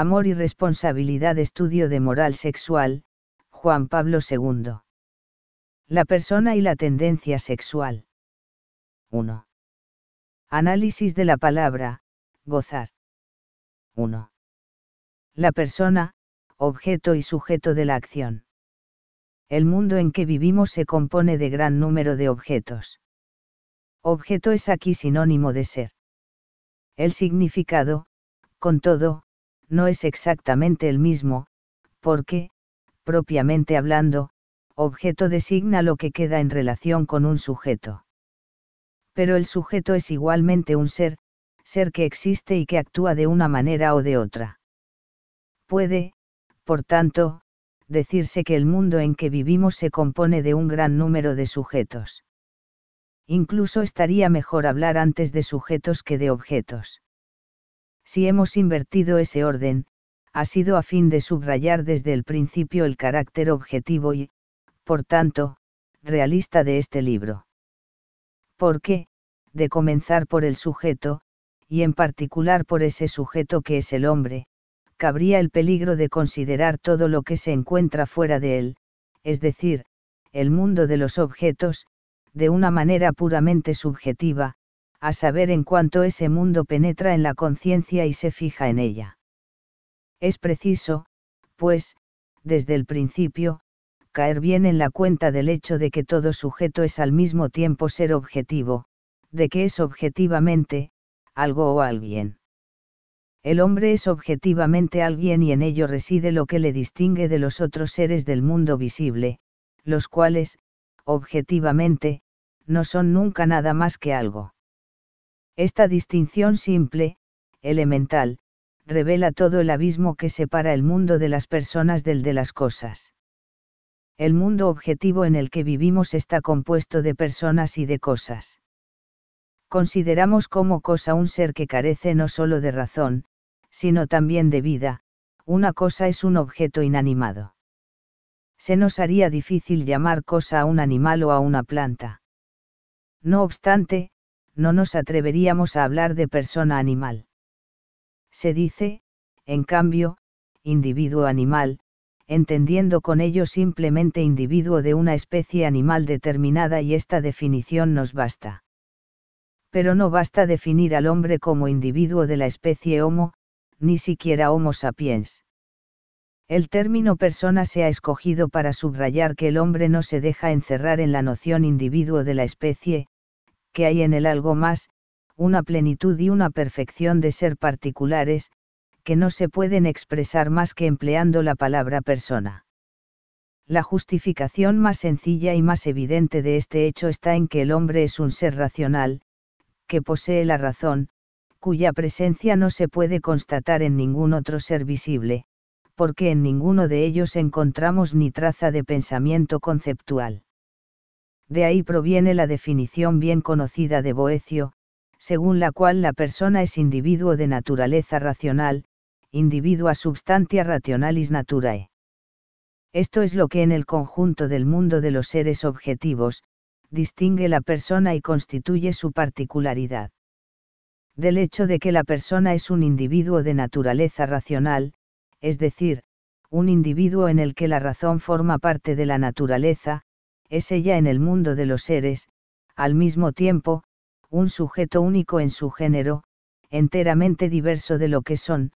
Amor y responsabilidad Estudio de moral sexual, Juan Pablo II. La persona y la tendencia sexual. 1. Análisis de la palabra, gozar. 1. La persona, objeto y sujeto de la acción. El mundo en que vivimos se compone de gran número de objetos. Objeto es aquí sinónimo de ser. El significado, con todo, no es exactamente el mismo, porque, propiamente hablando, objeto designa lo que queda en relación con un sujeto. Pero el sujeto es igualmente un ser, ser que existe y que actúa de una manera o de otra. Puede, por tanto, decirse que el mundo en que vivimos se compone de un gran número de sujetos. Incluso estaría mejor hablar antes de sujetos que de objetos si hemos invertido ese orden, ha sido a fin de subrayar desde el principio el carácter objetivo y, por tanto, realista de este libro. Porque, de comenzar por el sujeto, y en particular por ese sujeto que es el hombre, cabría el peligro de considerar todo lo que se encuentra fuera de él, es decir, el mundo de los objetos, de una manera puramente subjetiva, a saber en cuanto ese mundo penetra en la conciencia y se fija en ella. Es preciso, pues, desde el principio, caer bien en la cuenta del hecho de que todo sujeto es al mismo tiempo ser objetivo, de que es objetivamente, algo o alguien. El hombre es objetivamente alguien y en ello reside lo que le distingue de los otros seres del mundo visible, los cuales, objetivamente, no son nunca nada más que algo. Esta distinción simple, elemental, revela todo el abismo que separa el mundo de las personas del de las cosas. El mundo objetivo en el que vivimos está compuesto de personas y de cosas. Consideramos como cosa un ser que carece no solo de razón, sino también de vida, una cosa es un objeto inanimado. Se nos haría difícil llamar cosa a un animal o a una planta. No obstante, no nos atreveríamos a hablar de persona animal. Se dice, en cambio, individuo animal, entendiendo con ello simplemente individuo de una especie animal determinada y esta definición nos basta. Pero no basta definir al hombre como individuo de la especie Homo, ni siquiera Homo sapiens. El término persona se ha escogido para subrayar que el hombre no se deja encerrar en la noción individuo de la especie, que hay en el algo más, una plenitud y una perfección de ser particulares, que no se pueden expresar más que empleando la palabra persona. La justificación más sencilla y más evidente de este hecho está en que el hombre es un ser racional, que posee la razón, cuya presencia no se puede constatar en ningún otro ser visible, porque en ninguno de ellos encontramos ni traza de pensamiento conceptual de ahí proviene la definición bien conocida de Boecio, según la cual la persona es individuo de naturaleza racional, individua substantia rationalis naturae. Esto es lo que en el conjunto del mundo de los seres objetivos, distingue la persona y constituye su particularidad. Del hecho de que la persona es un individuo de naturaleza racional, es decir, un individuo en el que la razón forma parte de la naturaleza, es ella en el mundo de los seres, al mismo tiempo, un sujeto único en su género, enteramente diverso de lo que son,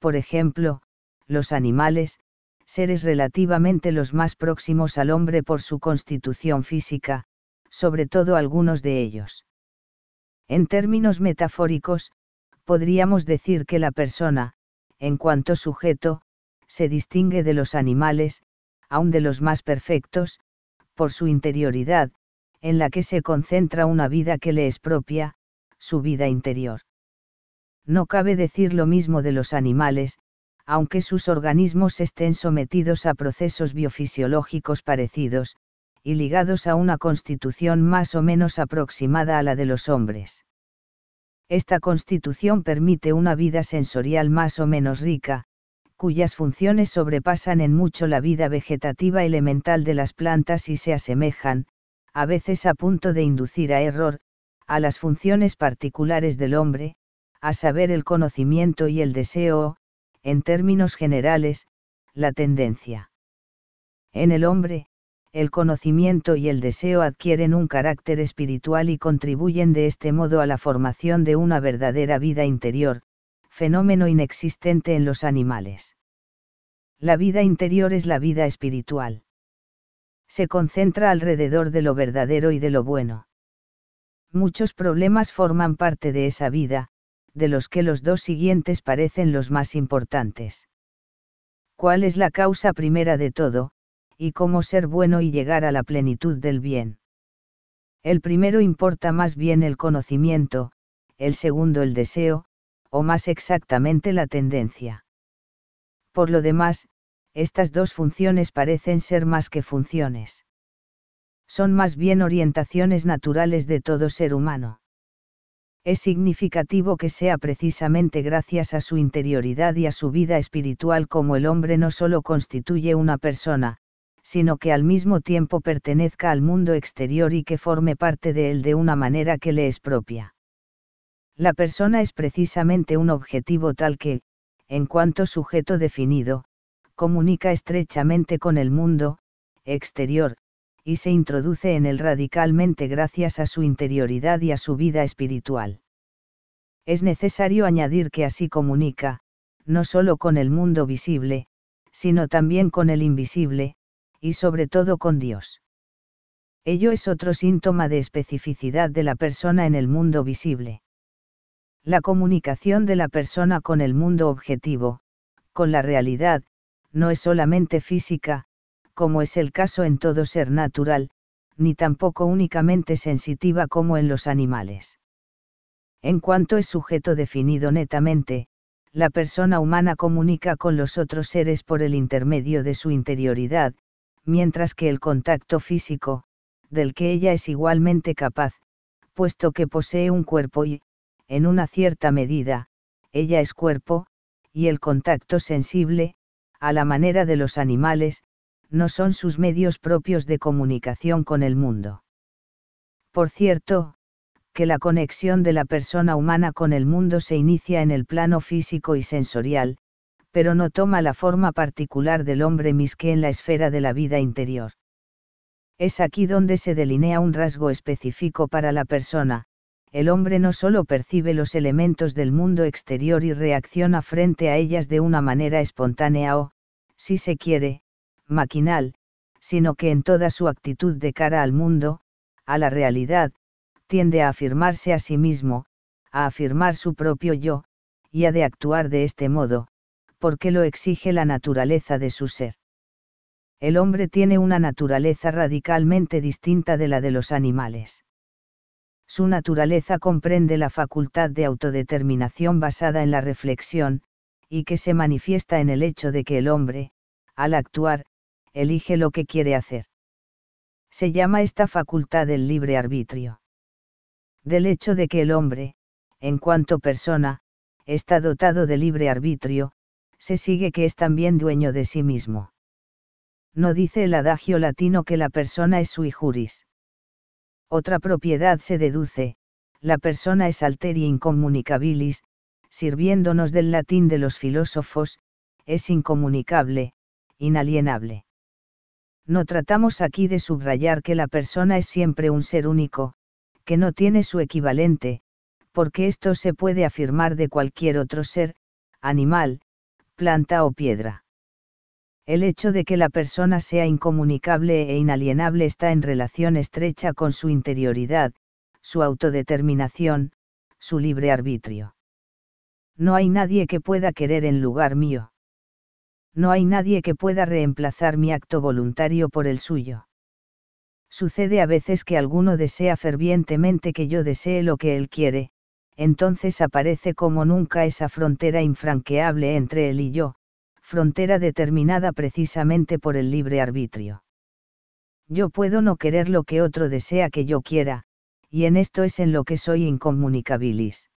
por ejemplo, los animales, seres relativamente los más próximos al hombre por su constitución física, sobre todo algunos de ellos. En términos metafóricos, podríamos decir que la persona, en cuanto sujeto, se distingue de los animales, aun de los más perfectos, por su interioridad, en la que se concentra una vida que le es propia, su vida interior. No cabe decir lo mismo de los animales, aunque sus organismos estén sometidos a procesos biofisiológicos parecidos, y ligados a una constitución más o menos aproximada a la de los hombres. Esta constitución permite una vida sensorial más o menos rica, cuyas funciones sobrepasan en mucho la vida vegetativa elemental de las plantas y se asemejan, a veces a punto de inducir a error, a las funciones particulares del hombre, a saber el conocimiento y el deseo o, en términos generales, la tendencia. En el hombre, el conocimiento y el deseo adquieren un carácter espiritual y contribuyen de este modo a la formación de una verdadera vida interior, fenómeno inexistente en los animales. La vida interior es la vida espiritual. Se concentra alrededor de lo verdadero y de lo bueno. Muchos problemas forman parte de esa vida, de los que los dos siguientes parecen los más importantes. ¿Cuál es la causa primera de todo, y cómo ser bueno y llegar a la plenitud del bien? El primero importa más bien el conocimiento, el segundo el deseo, o más exactamente la tendencia. Por lo demás, estas dos funciones parecen ser más que funciones. Son más bien orientaciones naturales de todo ser humano. Es significativo que sea precisamente gracias a su interioridad y a su vida espiritual como el hombre no solo constituye una persona, sino que al mismo tiempo pertenezca al mundo exterior y que forme parte de él de una manera que le es propia. La persona es precisamente un objetivo tal que, en cuanto sujeto definido, comunica estrechamente con el mundo, exterior, y se introduce en él radicalmente gracias a su interioridad y a su vida espiritual. Es necesario añadir que así comunica, no solo con el mundo visible, sino también con el invisible, y sobre todo con Dios. Ello es otro síntoma de especificidad de la persona en el mundo visible. La comunicación de la persona con el mundo objetivo, con la realidad, no es solamente física, como es el caso en todo ser natural, ni tampoco únicamente sensitiva como en los animales. En cuanto es sujeto definido netamente, la persona humana comunica con los otros seres por el intermedio de su interioridad, mientras que el contacto físico, del que ella es igualmente capaz, puesto que posee un cuerpo y, en una cierta medida, ella es cuerpo, y el contacto sensible, a la manera de los animales, no son sus medios propios de comunicación con el mundo. Por cierto, que la conexión de la persona humana con el mundo se inicia en el plano físico y sensorial, pero no toma la forma particular del hombre mis que en la esfera de la vida interior. Es aquí donde se delinea un rasgo específico para la persona, el hombre no solo percibe los elementos del mundo exterior y reacciona frente a ellas de una manera espontánea o, si se quiere, maquinal, sino que en toda su actitud de cara al mundo, a la realidad, tiende a afirmarse a sí mismo, a afirmar su propio yo, y ha de actuar de este modo, porque lo exige la naturaleza de su ser. El hombre tiene una naturaleza radicalmente distinta de la de los animales su naturaleza comprende la facultad de autodeterminación basada en la reflexión, y que se manifiesta en el hecho de que el hombre, al actuar, elige lo que quiere hacer. Se llama esta facultad el libre arbitrio. Del hecho de que el hombre, en cuanto persona, está dotado de libre arbitrio, se sigue que es también dueño de sí mismo. No dice el adagio latino que la persona es sui juris. Otra propiedad se deduce, la persona es alteri incomunicabilis, sirviéndonos del latín de los filósofos, es incomunicable, inalienable. No tratamos aquí de subrayar que la persona es siempre un ser único, que no tiene su equivalente, porque esto se puede afirmar de cualquier otro ser, animal, planta o piedra. El hecho de que la persona sea incomunicable e inalienable está en relación estrecha con su interioridad, su autodeterminación, su libre arbitrio. No hay nadie que pueda querer en lugar mío. No hay nadie que pueda reemplazar mi acto voluntario por el suyo. Sucede a veces que alguno desea fervientemente que yo desee lo que él quiere, entonces aparece como nunca esa frontera infranqueable entre él y yo, frontera determinada precisamente por el libre arbitrio. Yo puedo no querer lo que otro desea que yo quiera, y en esto es en lo que soy incomunicabilis.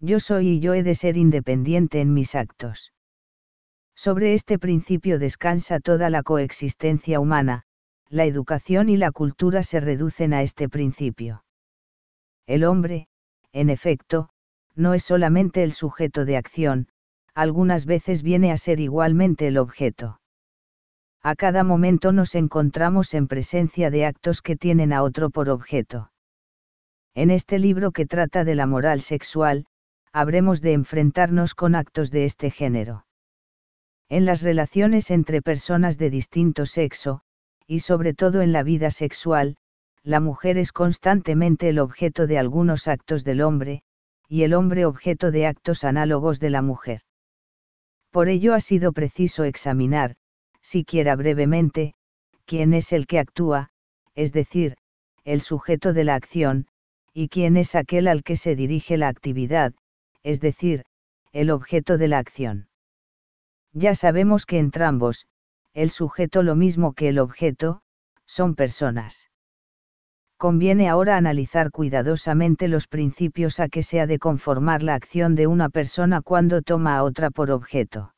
Yo soy y yo he de ser independiente en mis actos. Sobre este principio descansa toda la coexistencia humana, la educación y la cultura se reducen a este principio. El hombre, en efecto, no es solamente el sujeto de acción, algunas veces viene a ser igualmente el objeto. A cada momento nos encontramos en presencia de actos que tienen a otro por objeto. En este libro que trata de la moral sexual, habremos de enfrentarnos con actos de este género. En las relaciones entre personas de distinto sexo, y sobre todo en la vida sexual, la mujer es constantemente el objeto de algunos actos del hombre, y el hombre objeto de actos análogos de la mujer. Por ello ha sido preciso examinar, siquiera brevemente, quién es el que actúa, es decir, el sujeto de la acción, y quién es aquel al que se dirige la actividad, es decir, el objeto de la acción. Ya sabemos que entrambos, el sujeto lo mismo que el objeto, son personas conviene ahora analizar cuidadosamente los principios a que se ha de conformar la acción de una persona cuando toma a otra por objeto.